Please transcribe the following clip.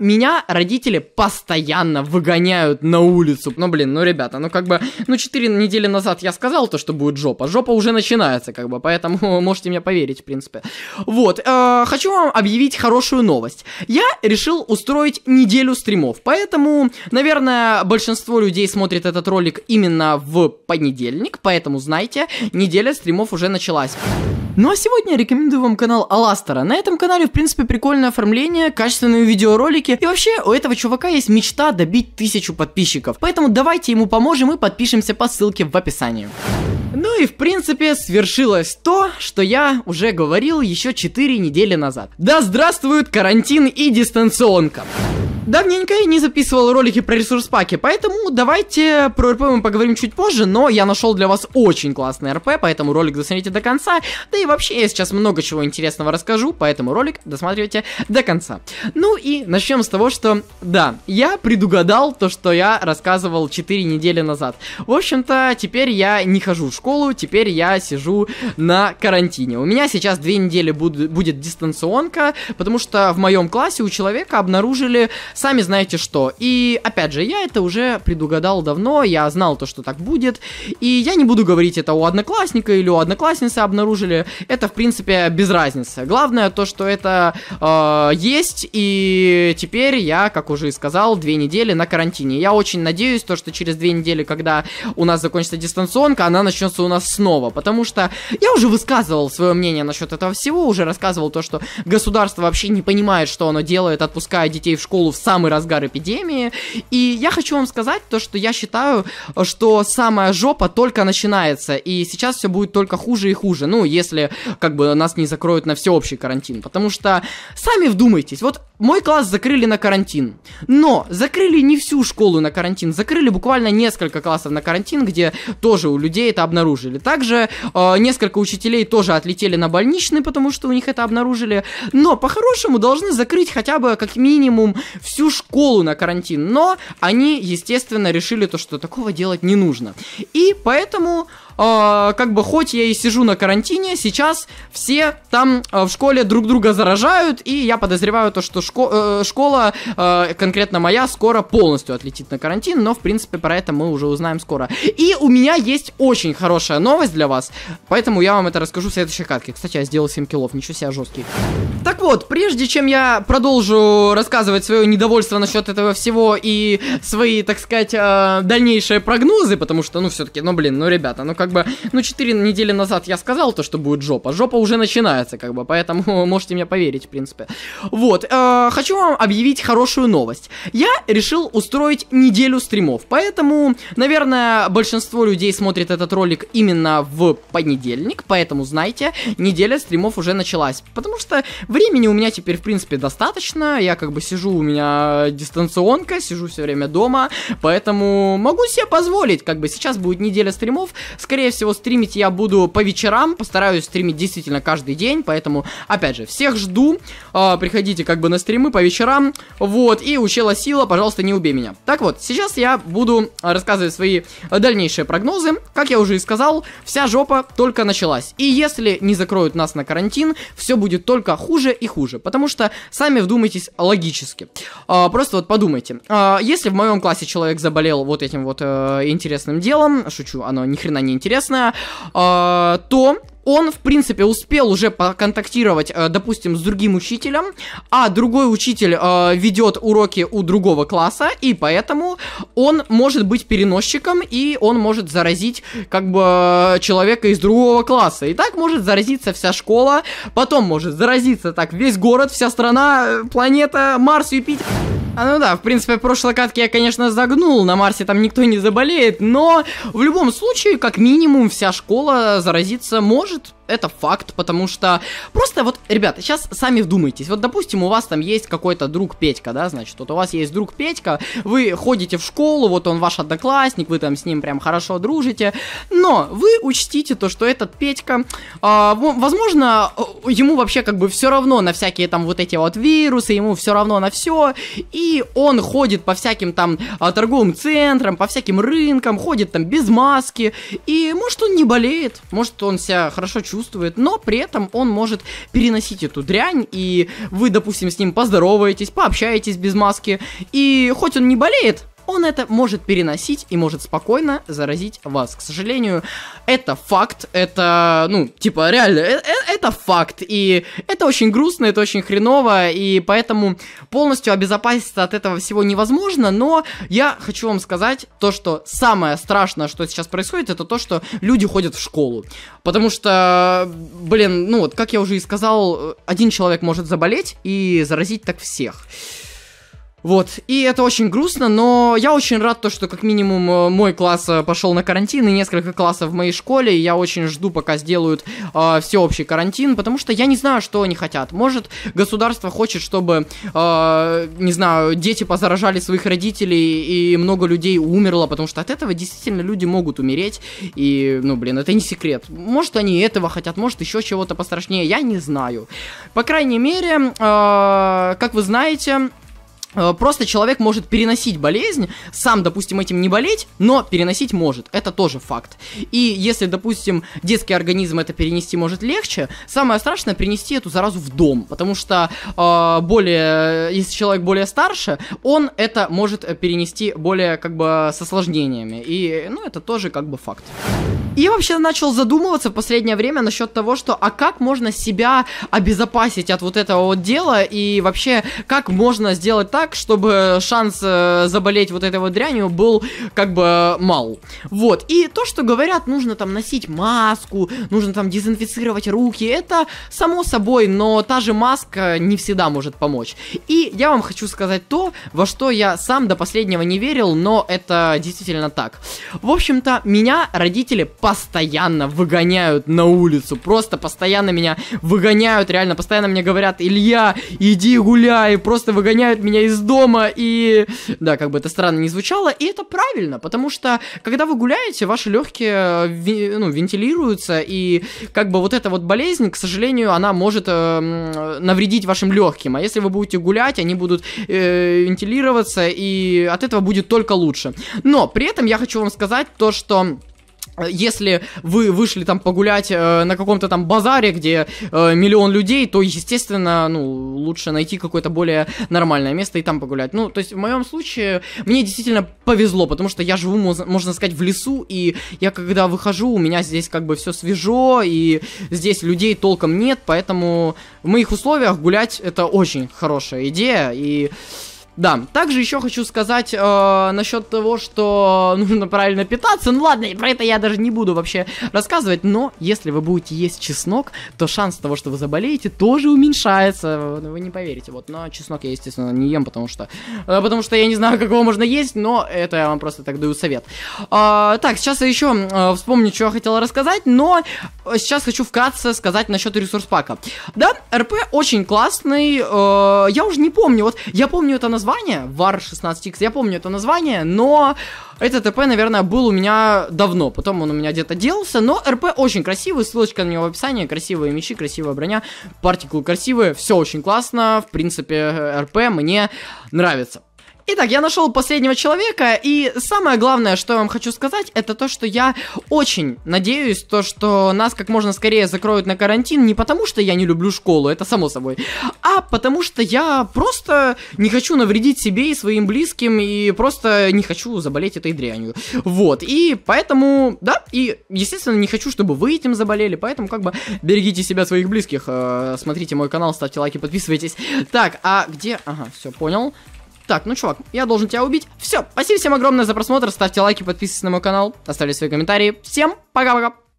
Меня родители постоянно выгоняют на улицу. Ну, блин, ну, ребята, ну, как бы, ну, 4 недели назад я сказал то, что будет жопа. Жопа уже начинается, как бы, поэтому можете мне поверить, в принципе. Вот, э, хочу вам объявить хорошую новость. Я решил устроить неделю стримов, поэтому, наверное, большинство людей смотрит этот ролик именно в понедельник, поэтому, знайте, неделя стримов уже началась. Ну а сегодня я рекомендую вам канал Аластера. На этом канале, в принципе, прикольное оформление, качественные видеоролики. И вообще, у этого чувака есть мечта добить тысячу подписчиков. Поэтому давайте ему поможем и подпишемся по ссылке в описании. Ну и в принципе свершилось то, что я уже говорил еще 4 недели назад. Да здравствует карантин и дистанционка! Давненько я не записывал ролики про ресурс-паки, поэтому давайте про РП мы поговорим чуть позже, но я нашел для вас очень классный РП, поэтому ролик досмотрите до конца, да и вообще я сейчас много чего интересного расскажу, поэтому ролик досматривайте до конца. Ну и начнем с того, что, да, я предугадал то, что я рассказывал 4 недели назад. В общем-то, теперь я не хожу в школу, теперь я сижу на карантине. У меня сейчас 2 недели буд будет дистанционка, потому что в моем классе у человека обнаружили сами знаете что. И опять же, я это уже предугадал давно, я знал то, что так будет, и я не буду говорить это у одноклассника или у одноклассницы обнаружили, это в принципе без разницы. Главное то, что это э, есть, и теперь я, как уже и сказал, две недели на карантине. Я очень надеюсь то, что через две недели, когда у нас закончится дистанционка, она начнется у нас снова, потому что я уже высказывал свое мнение насчет этого всего, уже рассказывал то, что государство вообще не понимает, что оно делает, отпуская детей в школу в самый разгар эпидемии. И я хочу вам сказать то, что я считаю, что самая жопа только начинается, и сейчас все будет только хуже и хуже, ну, если, как бы, нас не закроют на всеобщий карантин, потому что, сами вдумайтесь, вот мой класс закрыли на карантин, но закрыли не всю школу на карантин, закрыли буквально несколько классов на карантин, где тоже у людей это обнаружили. Также э, несколько учителей тоже отлетели на больничный, потому что у них это обнаружили, но по-хорошему должны закрыть хотя бы как минимум всю школу на карантин, но они, естественно, решили то, что такого делать не нужно. И поэтому а, как бы хоть я и сижу на карантине, сейчас все там а, в школе друг друга заражают, и я подозреваю то, что шко- э, школа, э, конкретно моя, скоро полностью отлетит на карантин, но в принципе про это мы уже узнаем скоро. И у меня есть очень хорошая новость для вас, поэтому я вам это расскажу в следующей катке. Кстати, я сделал 7 килов, ничего себе жесткий. Так вот, прежде чем я продолжу рассказывать свое недовольство насчет этого всего и свои, так сказать, э, дальнейшие прогнозы, потому что, ну, все-таки, ну, блин, ну, ребята, ну, как как бы, ну, 4 недели назад я сказал то, что будет жопа. Жопа уже начинается, как бы, поэтому можете мне поверить, в принципе. Вот, э, хочу вам объявить хорошую новость. Я решил устроить неделю стримов, поэтому, наверное, большинство людей смотрит этот ролик именно в понедельник, поэтому, знаете, неделя стримов уже началась, потому что времени у меня теперь, в принципе, достаточно, я как бы сижу, у меня дистанционка, сижу все время дома, поэтому могу себе позволить, как бы сейчас будет неделя стримов, с Скорее всего, стримить я буду по вечерам, постараюсь стримить действительно каждый день, поэтому, опять же, всех жду, э, приходите как бы на стримы по вечерам, вот, и учила сила, пожалуйста, не убей меня. Так вот, сейчас я буду рассказывать свои дальнейшие прогнозы, как я уже и сказал, вся жопа только началась, и если не закроют нас на карантин, все будет только хуже и хуже, потому что, сами вдумайтесь логически, э, просто вот подумайте, э, если в моем классе человек заболел вот этим вот э, интересным делом, шучу, оно ни хрена не интересное, а, то он, в принципе, успел уже контактировать, э, допустим, с другим учителем, а другой учитель э, ведет уроки у другого класса, и поэтому он может быть переносчиком, и он может заразить, как бы, человека из другого класса. И так может заразиться вся школа, потом может заразиться так весь город, вся страна, э, планета, Марс, Юпитер. А ну да, в принципе, прошлой катке я, конечно, загнул, на Марсе там никто не заболеет, но в любом случае, как минимум, вся школа заразиться может это факт, потому что просто вот, ребята, сейчас сами вдумайтесь. Вот, допустим, у вас там есть какой-то друг Петька, да, значит, вот у вас есть друг Петька, вы ходите в школу, вот он ваш одноклассник, вы там с ним прям хорошо дружите, но вы учтите то, что этот Петька, а, э, возможно, ему вообще как бы все равно на всякие там вот эти вот вирусы, ему все равно на все, и он ходит по всяким там а, торговым центрам, по всяким рынкам, ходит там без маски, и может он не болеет, может он себя хорошо чувствует, чувствует, но при этом он может переносить эту дрянь, и вы, допустим, с ним поздороваетесь, пообщаетесь без маски, и хоть он не болеет, он это может переносить и может спокойно заразить вас. К сожалению, это факт, это, ну, типа, реально, это, это факт, и это очень грустно, это очень хреново, и поэтому полностью обезопаситься от этого всего невозможно, но я хочу вам сказать то, что самое страшное, что сейчас происходит, это то, что люди ходят в школу. Потому что, блин, ну вот, как я уже и сказал, один человек может заболеть и заразить так всех. Вот, и это очень грустно, но я очень рад то, что как минимум э, мой класс э, пошел на карантин, и несколько классов в моей школе, и я очень жду, пока сделают э, всеобщий карантин, потому что я не знаю, что они хотят. Может, государство хочет, чтобы, э, не знаю, дети позаражали своих родителей, и много людей умерло, потому что от этого действительно люди могут умереть, и, ну, блин, это не секрет. Может, они этого хотят, может, еще чего-то пострашнее, я не знаю. По крайней мере, э, как вы знаете... Э, просто человек может переносить болезнь, сам, допустим, этим не болеть, но переносить может. Это тоже факт. И если, допустим, детский организм это перенести может легче, самое страшное принести эту заразу в дом. Потому что э, более, если человек более старше, он это может э, перенести более как бы с осложнениями. И, ну, это тоже как бы факт. И вообще начал задумываться в последнее время насчет того, что а как можно себя обезопасить от вот этого вот дела и вообще как можно сделать так, чтобы шанс э, заболеть вот этой вот дрянью был как бы мал. Вот. И то, что говорят, нужно там носить маску, нужно там дезинфицировать руки, это само собой, но та же маска не всегда может помочь. И я вам хочу сказать то, во что я сам до последнего не верил, но это действительно так. В общем-то, меня родители постоянно выгоняют на улицу. Просто постоянно меня выгоняют, реально, постоянно мне говорят, Илья, иди гуляй, просто выгоняют меня из дома, и... Да, как бы это странно не звучало, и это правильно, потому что, когда вы гуляете, ваши легкие э, ну, вентилируются, и как бы вот эта вот болезнь, к сожалению, она может э, навредить вашим легким, а если вы будете гулять, они будут э, вентилироваться, и от этого будет только лучше. Но при этом я хочу вам сказать то, что Э, если вы вышли там погулять э, на каком-то там базаре, где э, миллион людей, то, естественно, ну, лучше найти какое-то более нормальное место и там погулять. Ну, то есть в моем случае мне действительно повезло, потому что я живу, можно сказать, в лесу, и я когда выхожу, у меня здесь как бы все свежо, и здесь людей толком нет, поэтому в моих условиях гулять это очень хорошая идея, и... Да, также еще хочу сказать э, насчет того, что нужно правильно питаться. Ну ладно, про это я даже не буду вообще рассказывать, но если вы будете есть чеснок, то шанс того, что вы заболеете, тоже уменьшается. Ну, вы не поверите, вот. Но чеснок я, естественно, не ем, потому что... Э, потому что я не знаю, как его можно есть, но это я вам просто так даю совет. Э, так, сейчас я еще э, вспомню, что я хотела рассказать, но сейчас хочу вкратце сказать насчет ресурс пака. Да, РП очень классный. Э, я уже не помню, вот я помню это название название, VAR 16X, я помню это название, но этот РП, наверное, был у меня давно, потом он у меня где-то делся, но РП очень красивый, ссылочка на него в описании, красивые мечи, красивая броня, партикулы красивые, все очень классно, в принципе, РП мне нравится. Итак, я нашел последнего человека, и самое главное, что я вам хочу сказать, это то, что я очень надеюсь, то, что нас как можно скорее закроют на карантин, не потому что я не люблю школу, это само собой, а потому что я просто не хочу навредить себе и своим близким, и просто не хочу заболеть этой дрянью. Вот, и поэтому, да, и, естественно, не хочу, чтобы вы этим заболели, поэтому как бы берегите себя, своих близких, э, смотрите мой канал, ставьте лайки, подписывайтесь. Так, а где... Ага, все, понял. Так, ну, чувак, я должен тебя убить. Все, спасибо всем огромное за просмотр, ставьте лайки, подписывайтесь на мой канал, оставляйте свои комментарии. Всем пока-пока!